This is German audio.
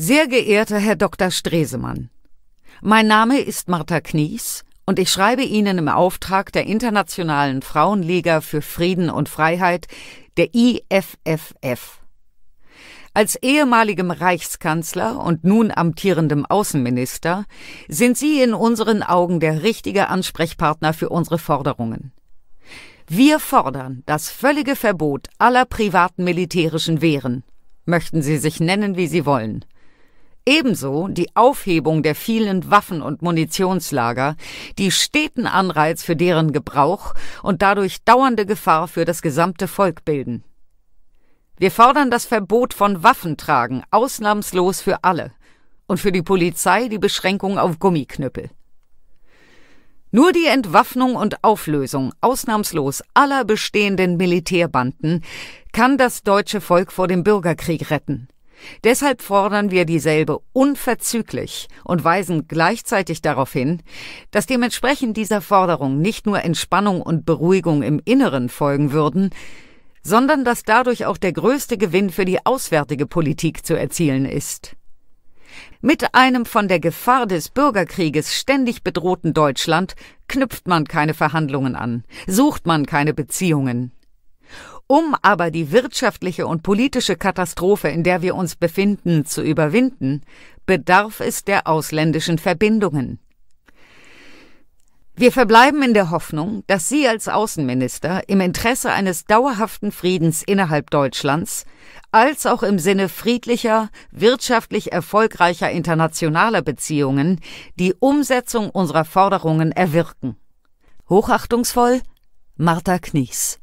Sehr geehrter Herr Dr. Stresemann, mein Name ist Martha Knies und ich schreibe Ihnen im Auftrag der Internationalen Frauenliga für Frieden und Freiheit, der IFFF. Als ehemaligem Reichskanzler und nun amtierendem Außenminister sind Sie in unseren Augen der richtige Ansprechpartner für unsere Forderungen. Wir fordern das völlige Verbot aller privaten militärischen Wehren. Möchten Sie sich nennen, wie Sie wollen Ebenso die Aufhebung der vielen Waffen- und Munitionslager, die steten Anreiz für deren Gebrauch und dadurch dauernde Gefahr für das gesamte Volk bilden. Wir fordern das Verbot von Waffentragen ausnahmslos für alle und für die Polizei die Beschränkung auf Gummiknüppel. Nur die Entwaffnung und Auflösung ausnahmslos aller bestehenden Militärbanden kann das deutsche Volk vor dem Bürgerkrieg retten Deshalb fordern wir dieselbe unverzüglich und weisen gleichzeitig darauf hin, dass dementsprechend dieser Forderung nicht nur Entspannung und Beruhigung im Inneren folgen würden, sondern dass dadurch auch der größte Gewinn für die auswärtige Politik zu erzielen ist. Mit einem von der Gefahr des Bürgerkrieges ständig bedrohten Deutschland knüpft man keine Verhandlungen an, sucht man keine Beziehungen. Um aber die wirtschaftliche und politische Katastrophe, in der wir uns befinden, zu überwinden, bedarf es der ausländischen Verbindungen. Wir verbleiben in der Hoffnung, dass Sie als Außenminister im Interesse eines dauerhaften Friedens innerhalb Deutschlands als auch im Sinne friedlicher, wirtschaftlich erfolgreicher internationaler Beziehungen die Umsetzung unserer Forderungen erwirken. Hochachtungsvoll Martha Knies